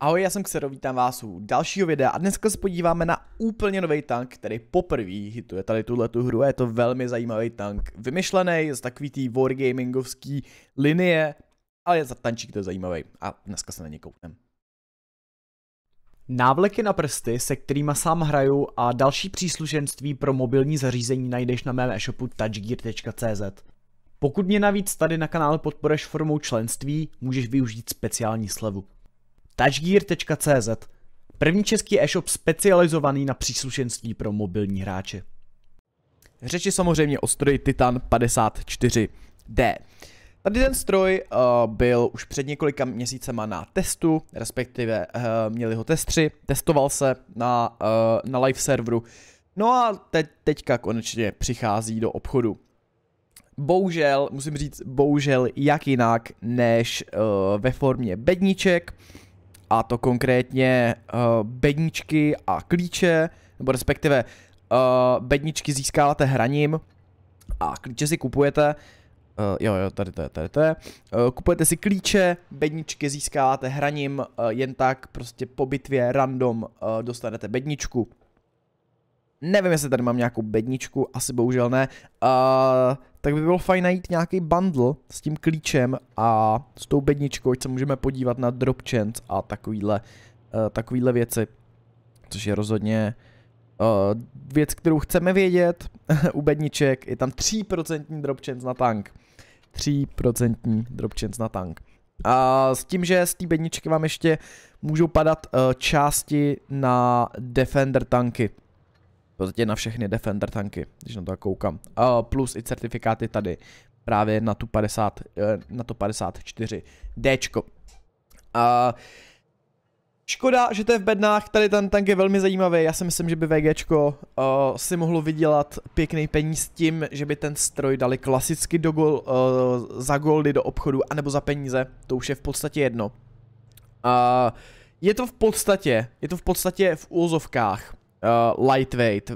Ahoj, já jsem Xero, vítám vás u dalšího videa a dneska se podíváme na úplně nový tank, který poprvé hituje tady tuhle tu hru a je to velmi zajímavý tank. Vymyšlený z takový tý wargamingovský linie, ale je za tančík to je zajímavý a dneska se na něj koukneme. Návleky na prsty, se kterými sám hraju a další příslušenství pro mobilní zařízení najdeš na mém e-shopu touchgear.cz. Pokud mě navíc tady na kanále podporeš formou členství, můžeš využít speciální slevu. Touchgear.cz První český e-shop specializovaný na příslušenství pro mobilní hráče. Řeči samozřejmě o stroji Titan 54D. Tady ten stroj uh, byl už před několika měsícema na testu, respektive uh, měli ho testři, testoval se na, uh, na live serveru. No a teď, teďka konečně přichází do obchodu. Bohužel, musím říct, bohužel jak jinak než uh, ve formě bedniček a to konkrétně uh, bedničky a klíče, nebo respektive uh, bedničky získáváte hraním a klíče si kupujete. Uh, jo, jo, tady to je, tady to je. Uh, kupujete si klíče, bedničky získáváte hraním, uh, jen tak prostě po bitvě random uh, dostanete bedničku. Nevím, jestli tady mám nějakou bedničku, asi bohužel ne. Uh, tak by bylo fajn najít nějaký bundle s tím klíčem a s tou bedničkou, ať se můžeme podívat na drop chance a takovýhle, uh, takovýhle věci. Což je rozhodně uh, věc, kterou chceme vědět u bedniček. Je tam 3% drop chance na tank. 3% drop chance na tank. A s tím, že z té bedničky vám ještě můžou padat uh, části na Defender tanky podstatě na všechny Defender tanky, když na to koukám. A plus i certifikáty tady, právě na tu 50, eh, na to 54 Dčko. A Škoda, že to je v bednách, tady ten tank je velmi zajímavý, já si myslím, že by VGčko eh, si mohlo vydělat pěkný peníz tím, že by ten stroj dali klasicky do gol, eh, za goldy do obchodu, anebo za peníze, to už je v podstatě jedno. A je to v podstatě, je to v podstatě v úzovkách uh, lightweight.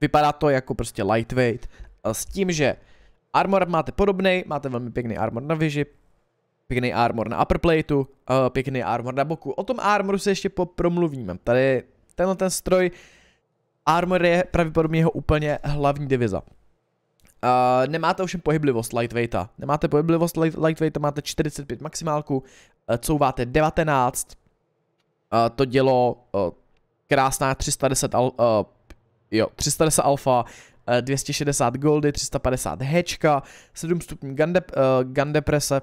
Vypadá to jako prostě lightweight. Uh, s tím, že armor máte podobný, máte velmi pěkný armor na věži, pěkný armor na upper plateu, uh, pěkný armor na boku. O tom armoru se ještě promluvíme. Tady tenhle ten stroj, armor je pravděpodobně jeho úplně hlavní diviza. Uh, nemáte ovšem pohyblivost lightweighta. Nemáte pohyblivost light, lightweighta, máte 45 maximálku, uh, couváte 19. Uh, to dělo uh, krásná 310 al, uh, jo, 310 alfa, 260 eh, goldy, 350 hečka, 7 stupní gun, dep, uh, eh, gun deprese,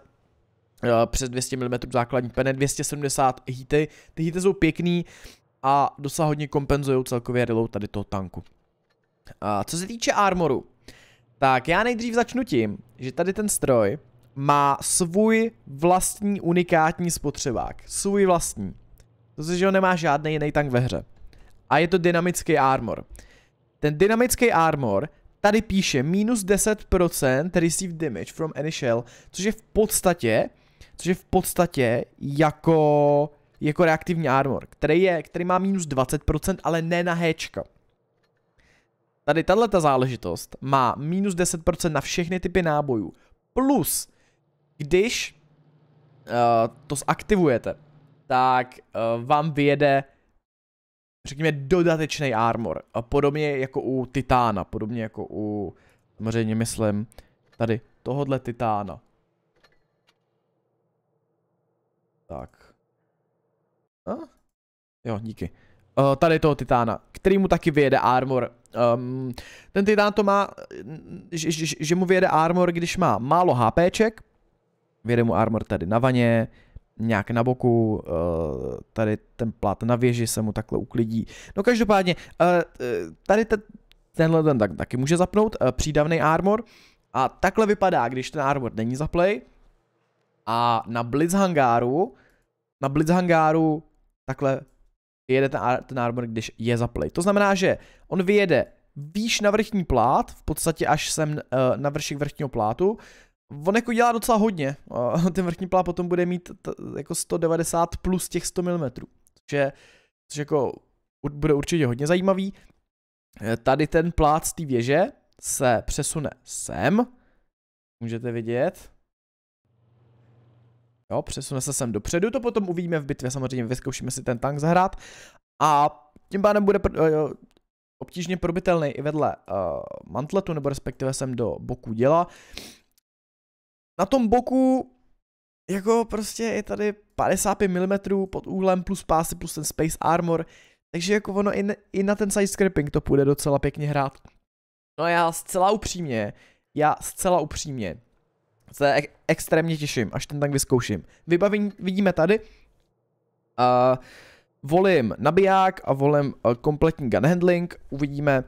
uh, přes 200 mm základní pene, 270 hity. Ty hity jsou pěkný a docela hodně kompenzují celkově reload tady toho tanku. Uh, co se týče armoru, tak já nejdřív začnu tím, že tady ten stroj má svůj vlastní unikátní spotřebák. Svůj vlastní. To znamená, že ho nemá žádný jiný tank ve hře a je to dynamický armor. Ten dynamický armor tady píše minus 10% receive damage from any shell, což je v podstatě, což je v podstatě jako, jako reaktivní armor, který, je, který má minus 20%, ale ne na Hčka. Tady tato záležitost má minus 10% na všechny typy nábojů. Plus, když uh, to zaktivujete, tak uh, vám vyjede řekněme, dodatečný armor. A podobně jako u Titána, podobně jako u, samozřejmě myslím, tady tohodle Titána. Tak. A? Jo, díky. Uh, tady toho Titána, který mu taky vyjede armor. Um, ten Titán to má, že, že, že mu vyjede armor, když má málo HPček. Vyjede mu armor tady na vaně, nějak na boku, eh, tady ten plat na věži se mu takhle uklidí. No každopádně, eh, eh, tady ten, tenhle ten tak, taky může zapnout, přídavný armor. A takhle vypadá, když ten armor není play. A na blitz hangáru, na blitz hangáru takhle jede ten, ten armor, když je play. To znamená, že on vyjede výš na vrchní plát, v podstatě až sem na vršek vrchního plátu, on jako dělá docela hodně. Ten vrchní plá potom bude mít t- jako 190 plus těch 100 mm. Což, je, což jako bude určitě hodně zajímavý. Eh, tady ten plát z té věže se přesune sem. Můžete vidět. Jo, přesune se sem dopředu, to potom uvidíme v bitvě, samozřejmě vyzkoušíme si ten tank zahrát. A tím pádem bude pr- eh, obtížně probitelný i vedle uh, mantletu, nebo respektive sem do boku děla. Uh, na tom boku jako prostě je tady 55 mm pod úhlem plus pásy plus ten Space Armor, takže jako ono i, i na ten side scraping to půjde docela pěkně hrát. No já zcela upřímně, já zcela upřímně se ek- extrémně těším, až ten tank vyzkouším. Vybavení vidíme tady. Uh, volím nabiják a volím uh, kompletní gun handling, uvidíme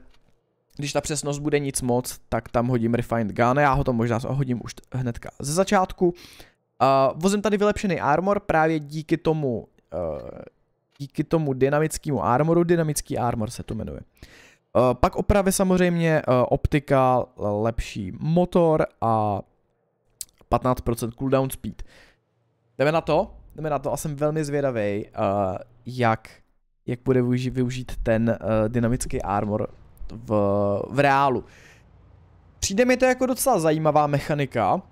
když ta přesnost bude nic moc, tak tam hodím Refined Gun, já ho tam možná hodím už hnedka ze začátku. Uh, vozím tady vylepšený armor právě díky tomu, uh, díky tomu dynamickému armoru, dynamický armor se to jmenuje. Uh, pak opravy samozřejmě, uh, optika, lepší motor a 15% cooldown speed. Jdeme na to, jdeme na to a jsem velmi zvědavý, uh, jak, jak bude využít, využít ten uh, dynamický armor v, v reálu. Přijde mi to jako docela zajímavá mechanika.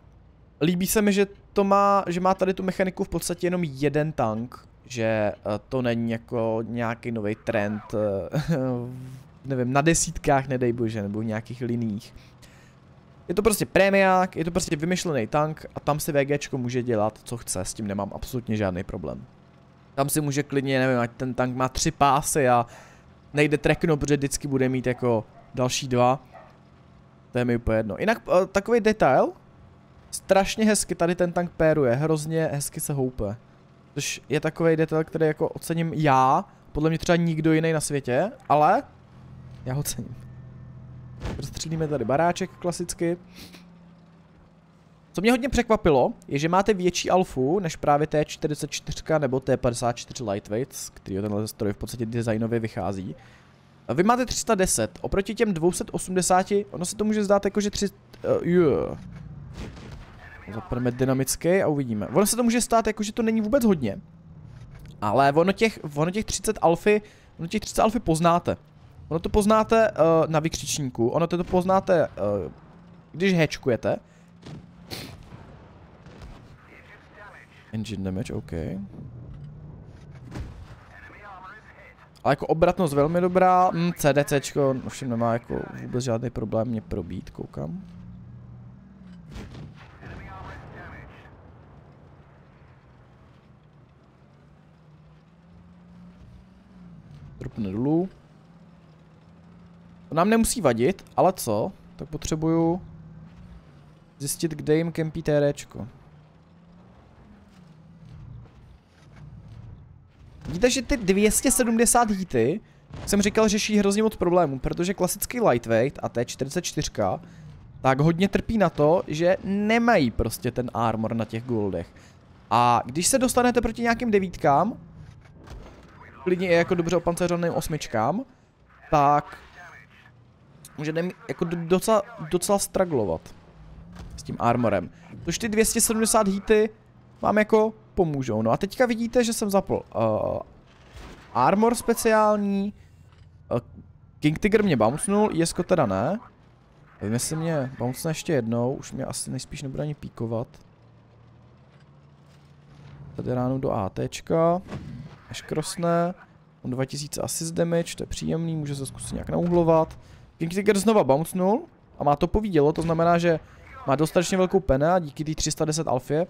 Líbí se mi, že to má, že má tady tu mechaniku v podstatě jenom jeden tank, že eh, to není jako nějaký nový trend, eh, nevím, na desítkách, nedej bože, nebo v nějakých liních. Je to prostě prémiák, je to prostě vymyšlený tank a tam si VGčko může dělat, co chce, s tím nemám absolutně žádný problém. Tam si může klidně, nevím, ať ten tank má tři pásy a nejde trekno, protože vždycky bude mít jako další dva. To je mi úplně jedno. Jinak eh, takový detail. Strašně hezky tady ten tank péruje, hrozně hezky se houpe. Což je takový detail, který jako ocením já, podle mě třeba nikdo jiný na světě, ale já ho cením. Rozstřílíme tady baráček klasicky. Co mě hodně překvapilo, je, že máte větší alfu než právě T44 nebo T54 Lightweights, který tenhle stroj v podstatě designově vychází. A vy máte 310, oproti těm 280, ono se to může zdát jako, že 3... Uh, eh, yeah. Zaprme dynamický a uvidíme. Ono se to může stát jako, že to není vůbec hodně. Ale ono těch, ono těch 30 alfy, ono těch 30 alfy poznáte. Ono to poznáte uh, na vykřičníku, ono to, to poznáte, uh, když hečkujete. Engine damage, OK. Ale jako obratnost velmi dobrá, mm, hm, CDCčko, ovšem nemá jako vůbec žádný problém mě probít, koukám. Dropne dolů. To nám nemusí vadit, ale co? Tak potřebuju zjistit, kde jim kempí TRčko. Vidíte, že ty 270 hity jsem říkal, řeší hrozně moc problémů, protože klasický lightweight a T44 tak hodně trpí na to, že nemají prostě ten armor na těch goldech. A když se dostanete proti nějakým devítkám, klidně i jako dobře opancerovaným osmičkám, tak můžete jako docela, docela straglovat s tím armorem. Tož ty 270 hity mám jako pomůžou. No a teďka vidíte, že jsem zapl uh, armor speciální, uh, King Tiger mě bouncnul, Jesko teda ne. Nevím, jestli mě bouncne ještě jednou, už mě asi nejspíš nebude ani píkovat. Tady ránu do ATčka, až krosne, on 2000 assist damage, to je příjemný, může se zkusit nějak nauhlovat. King Tiger znova bouncnul a má to povídělo, to znamená, že má dostatečně velkou pene a díky té 310 alfie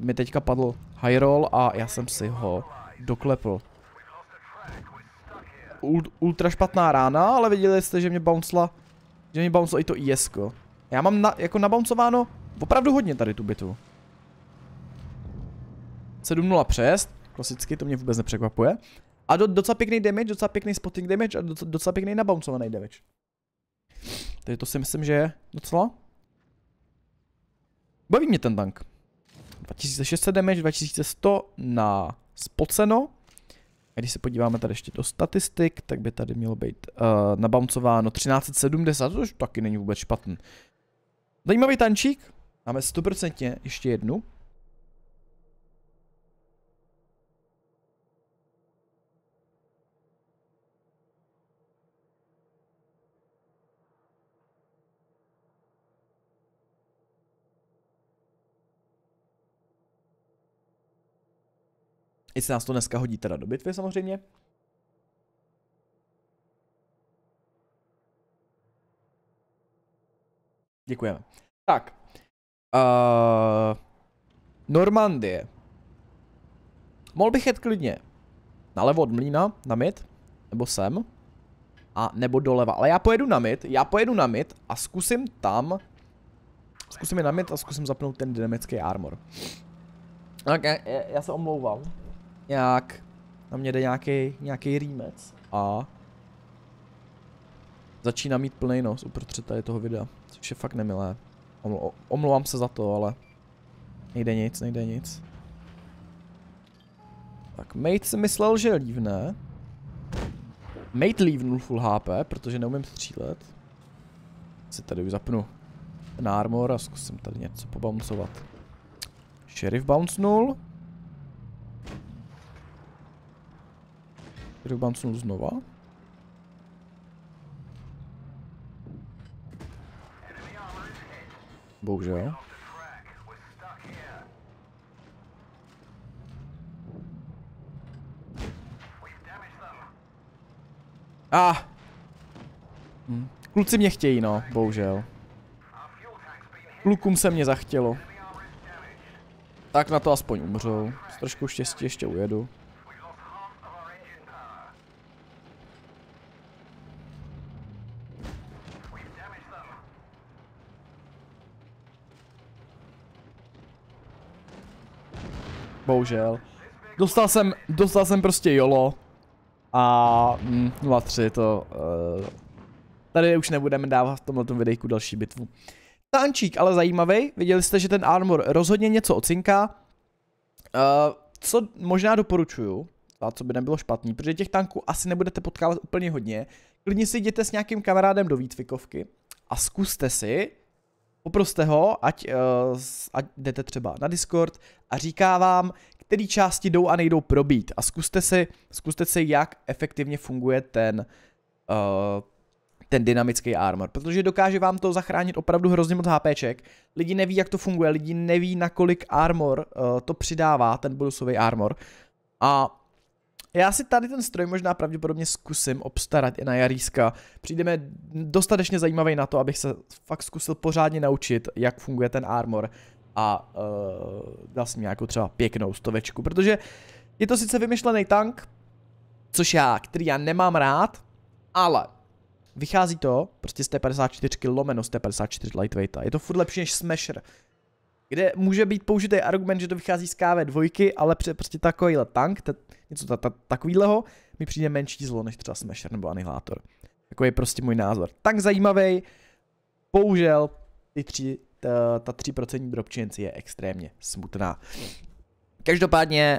mi teďka padl high roll a já jsem si ho doklepl. ultra špatná rána, ale viděli jste, že mě bouncela, že mě bouncelo i to is -ko. Já mám na, jako nabouncováno opravdu hodně tady tu bitvu. 7-0 přes, klasicky, to mě vůbec nepřekvapuje. A do, docela pěkný damage, docela pěkný spotting damage a do, docela pěkný nabouncovaný damage. Tady to si myslím, že je docela. Baví mě ten tank. 2600 damage, 2100 na spoceno. A když se podíváme tady ještě do statistik, tak by tady mělo být uh, nabouncováno 1370, což taky není vůbec špatný. Zajímavý tančík, máme 100% ještě jednu. Jestli nás to dneska hodí teda do bitvy samozřejmě. Děkujeme. Tak. Uh, Normandie. Mohl bych jet klidně nalevo od mlína, na mid, nebo sem, a nebo doleva. Ale já pojedu na mid, já pojedu na mid a zkusím tam, zkusím je na mid a zkusím zapnout ten dynamický armor. Tak já, já se omlouvám nějak, na mě jde nějaký, nějaký rýmec a začíná mít plný nos uprostřed tady toho videa, což je fakt nemilé. omlouvám se za to, ale nejde nic, nejde nic. Tak mate si myslel, že lívne. Mate lívnul full HP, protože neumím střílet. Si tady už zapnu ten armor a zkusím tady něco pobouncovat. Sheriff bounce 0. Tady bouncnu znova. Bohužel. A. Ah. Hm. Kluci mě chtějí, no, bohužel. Klukům se mě zachtělo. Tak na to aspoň umřou. S trošku štěstí ještě ujedu. bohužel. Dostal jsem, dostal jsem prostě jolo. A mm, 0-3 to... Uh, tady už nebudeme dávat v tomto videjku další bitvu. Tančík ale zajímavý, viděli jste, že ten armor rozhodně něco ocinká. Uh, eh, co možná doporučuju, a co by nebylo špatný, protože těch tanků asi nebudete potkávat úplně hodně. Klidně si jděte s nějakým kamarádem do výcvikovky a zkuste si Poproste ho, ať, uh, ať jdete třeba na Discord a říká vám, které části jdou a nejdou probít. A zkuste si, zkuste si jak efektivně funguje ten, uh, ten dynamický armor, protože dokáže vám to zachránit opravdu hrozně moc HPček. Lidi neví, jak to funguje, lidi neví, na kolik armor uh, to přidává, ten bonusový armor. A já si tady ten stroj možná pravděpodobně zkusím obstarat i na Jaríska. Přijdeme dostatečně zajímavý na to, abych se fakt zkusil pořádně naučit, jak funguje ten armor a uh, dal si nějakou třeba pěknou stovečku, protože je to sice vymyšlený tank, což já, který já nemám rád, ale vychází to prostě z t 54 lomeno z t 54 lightweighta. Je to furt lepší než Smasher kde může být použitý argument, že to vychází z KV2, ale prostě takovýhle tank, t- něco ta, ta, takovýhleho, mi přijde menší zlo než třeba Smasher nebo Anihilator. Takový je prostě můj názor. Tank zajímavý, bohužel ty tři, ta, ta 3% dropčinci je extrémně smutná. Každopádně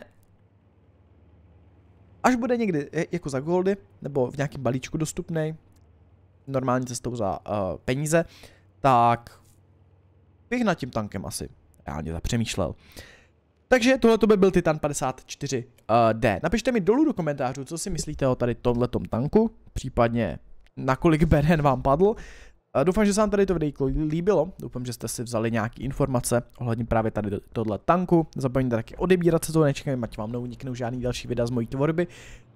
až bude někdy jako za goldy, nebo v nějakém balíčku dostupný, normální cestou za uh, peníze, tak bych nad tím tankem asi reálně zapřemýšlel. Takže tohle by byl Titan 54D. Eh, Napište mi dolů do komentářů, co si myslíte o tady tomhletom tanku, případně nakolik beren vám padl. Eh, doufám, že se vám tady to video líbilo, doufám, že jste si vzali nějaké informace ohledně právě tady tohle tanku. Zapomeňte taky odebírat se to nečekám, ať vám neuniknou žádný další videa z mojí tvorby.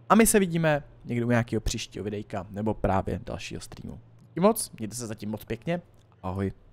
A my se vidíme někdy u nějakého příštího videjka nebo právě dalšího streamu. Díky moc, mějte se zatím moc pěkně, ahoj.